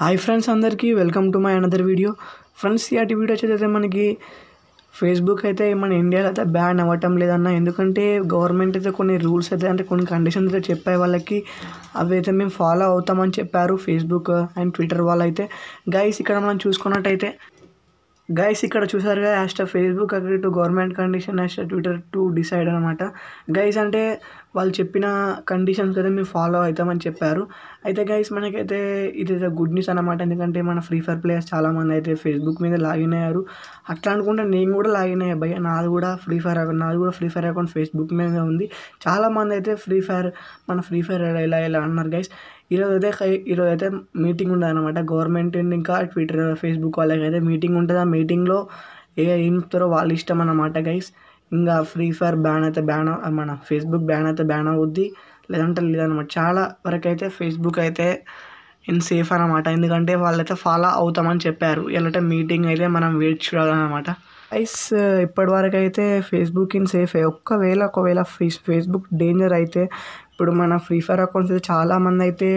hi friends అందరికీ welcome to my another video friends ఇలాంటి video వచ్చేదైతే మనకి ఫేస్బుక్ అయితే మన ఇండియాలో అయితే బ్యాన్ అవ్వటం లేదన్న ఎందుకంటే గవర్నమెంట్ అయితే కొన్ని రూల్స్ అయితే అంటే కొన్ని కండిషన్స్ అయితే చెప్పే వాళ్ళకి అవి అయితే మేము ఫాలో అవుతామని చెప్పారు ఫేస్బుక్ అండ్ ట్విట్టర్ వాళ్ళైతే గైస్ ఇక్కడ మనం చూసుకున్నట్టయితే గైస్ ఇక్కడ చూసారుగా యాస్ట్ ఫేస్బుక్ అక్కడ టు గవర్నమెంట్ కండిషన్ యాస్ట్ ట్విట్టర్ టు డిసైడ్ అనమాట గైస్ అంటే వాళ్ళు చెప్పిన కండిషన్స్ అయితే మేము ఫాలో అవుతామని చెప్పారు అయితే గైస్ మనకైతే ఇది గుడ్ న్యూస్ అనమాట ఎందుకంటే మన ఫ్రీ ఫైర్ ప్లేయర్స్ చాలామంది అయితే ఫేస్బుక్ మీద లాగిన్ అయ్యారు అట్లా అనుకుంటే నేను కూడా లాగిన్ అయ్యా భయ్య నాది కూడా ఫ్రీ ఫైర్ అకౌంట్ నాది కూడా ఫ్రీ ఫైర్ అకౌంట్ ఫేస్బుక్ మీద ఉంది చాలామంది అయితే ఫ్రీ ఫైర్ మన ఫ్రీ ఫైర్ ఇలా ఇలా అన్నారు గైస్ ఈరోజు అయితే ఈరోజు అయితే మీటింగ్ ఉండదు అనమాట గవర్నమెంట్ ఇంకా ట్విట్టర్ ఫేస్బుక్ వాళ్ళకి అయితే మీటింగ్ ఉంటుంది ఆ మీటింగ్లో ఏ ఏమిస్తారో వాళ్ళ ఇష్టం అన్నమాట గైస్ ఇంకా ఫ్రీ ఫైర్ బ్యాన్ అయితే బ్యాన్ మన ఫేస్బుక్ బ్యాన్ అయితే బ్యాన్ అవుద్ది లేదంటే లేదనమాట చాలా వరకు అయితే ఫేస్బుక్ అయితే ఇన్ సేఫ్ అనమాట ఎందుకంటే వాళ్ళైతే ఫాలో అవుతామని చెప్పారు ఎలాంటి మీటింగ్ అయితే మనం వేచి చూడాలన్నమాట గైస్ వరకు అయితే ఫేస్బుక్ ఇన్ సేఫ్ ఒక్కవేళ ఒకవేళ ఫేస్ ఫేస్బుక్ డేంజర్ అయితే ఇప్పుడు మన ఫ్రీ ఫైర్ అకౌంట్స్ అయితే చాలామంది అయితే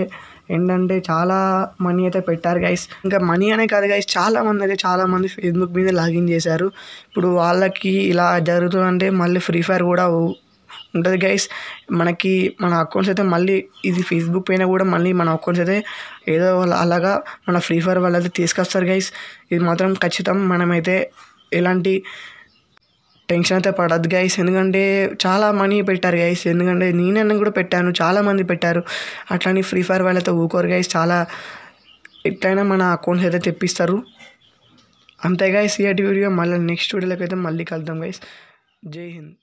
ఏంటంటే చాలా మనీ అయితే పెట్టారు గైస్ ఇంకా మనీ అనే కాదు గైస్ చాలామంది అయితే చాలామంది ఫేస్బుక్ మీద లాగిన్ చేశారు ఇప్పుడు వాళ్ళకి ఇలా జరుగుతుందంటే మళ్ళీ ఫ్రీ ఫైర్ కూడా ఉంటుంది గైస్ మనకి మన అకౌంట్స్ అయితే మళ్ళీ ఇది ఫేస్బుక్ పైన కూడా మళ్ళీ మన అకౌంట్స్ అయితే ఏదో అలాగా మన ఫ్రీ ఫైర్ వాళ్ళు అయితే తీసుకొస్తారు గైస్ ఇది మాత్రం ఖచ్చితం మనమైతే ఎలాంటి టెన్షన్ అయితే పడద్దు గైస్ ఎందుకంటే చాలా మనీ పెట్టారు గైస్ ఎందుకంటే నేనన్న కూడా పెట్టాను చాలామంది పెట్టారు అట్లానే ఫ్రీ ఫైర్ వాళ్ళతో ఊకోరు గైస్ చాలా ఎట్లయినా మన అకౌంట్స్ అయితే తెప్పిస్తారు అంతే గైస్ ఇయటి వీడియో మళ్ళీ నెక్స్ట్ వీడియోలోకి అయితే మళ్ళీ కలుద్దాం గైస్ జై హింద్